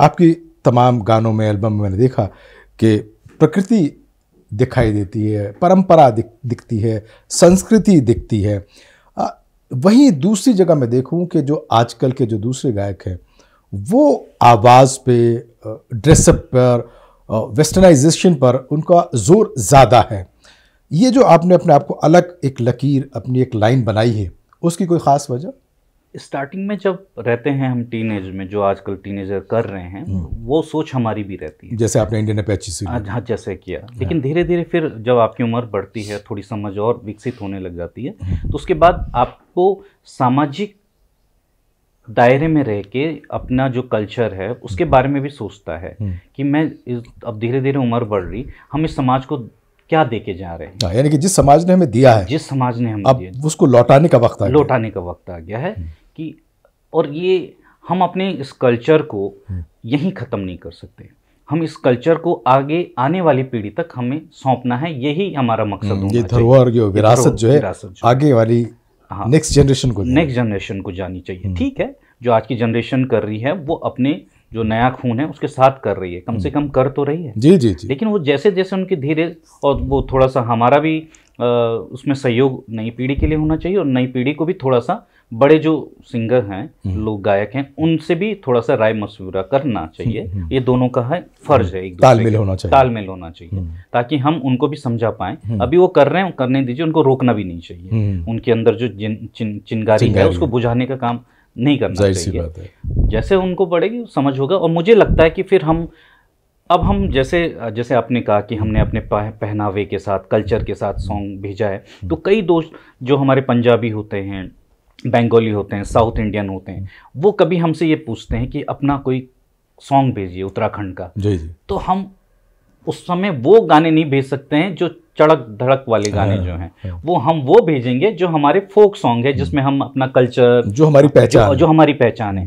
आपकी तमाम गानों में एल्बम में मैंने देखा कि प्रकृति दिखाई देती है परंपरा दिख, दिखती है संस्कृति दिखती है वहीं दूसरी जगह मैं देखूं कि जो आजकल के जो दूसरे गायक हैं वो आवाज़ पे ड्रेसअप पर वेस्टर्नाइजेशन पर उनका ज़ोर ज़्यादा है ये जो आपने अपने आप को अलग एक लकीर अपनी एक लाइन बनाई है उसकी कोई ख़ास वजह स्टार्टिंग में जब रहते हैं हम टीनेज में जो आजकल टीन कर रहे हैं हम्म। वो सोच हमारी भी रहती है जैसे आपने इंडियन ने से हाँ जैसे किया हाँ। लेकिन धीरे धीरे फिर जब आपकी उम्र बढ़ती है थोड़ी समझ और विकसित होने लग जाती है हम्म। तो उसके बाद आपको सामाजिक दायरे में रह के अपना जो कल्चर है उसके हम्म। बारे में भी सोचता है कि मैं इस, अब धीरे धीरे उम्र बढ़ रही हम इस समाज को क्या देके जा रहे हैं हाँ, यानी कि जिस समाज ने हमें दिया है जिस समाज ने हमें अब दिया उसको लौटाने का वक्त आ लौटाने का वक्त आ गया है कि और ये हम अपने इस कल्चर को हम्म। यहीं ख़त्म नहीं कर सकते हम इस कल्चर को आगे आने वाली पीढ़ी तक हमें सौंपना है यही हमारा मकसद हम्म, ये धरोहर जो विरासत जो है आगे वाली हाँ नेक्स्ट जनरेशन को नेक्स्ट जनरेशन को जानी चाहिए हम्म। ठीक है जो आज की जनरेशन कर रही है वो अपने जो नया खून है उसके साथ कर रही है कम से कम कर तो रही है जी जी जी लेकिन वो जैसे जैसे उनके धीरे और वो थोड़ा सा हमारा भी उसमें सहयोग नई पीढ़ी के लिए होना चाहिए और नई पीढ़ी को भी थोड़ा सा बड़े जो सिंगर हैं हम्म। लोग गायक हैं उनसे भी थोड़ा सा राय मशवरा करना चाहिए हम्म, हम्म। ये दोनों का है फर्ज है एक तालमेल होना चाहिए तालमेल होना चाहिए ताकि हम उनको भी समझा पाए अभी वो कर रहे हैं करने दीजिए उनको रोकना भी नहीं चाहिए उनके अंदर जो चिंगारी चिनगारी है उसको बुझाने का काम नहीं करना चाहिए जैसे उनको बढ़ेगी समझ होगा और मुझे लगता है कि फिर हम अब हम जैसे जैसे आपने कहा कि हमने अपने पहनावे के साथ कल्चर के साथ सॉन्ग भेजा है हम्म। तो कई दोस्त जो हमारे पंजाबी होते हैं बंगाली होते हैं साउथ इंडियन होते हैं हम्म। वो कभी हमसे ये पूछते हैं कि अपना कोई सॉन्ग भेजिए उत्तराखंड का जी जी तो हम उस समय वो गाने नहीं भेज सकते हैं जो चड़क धड़क वाले गाने हाँ, जो हैं हाँ। वो हम वो भेजेंगे जो हमारे फोक सॉन्ग है जिसमें हम अपना कल्चर जो हमारी पहचान जो, जो हमारी पहचान है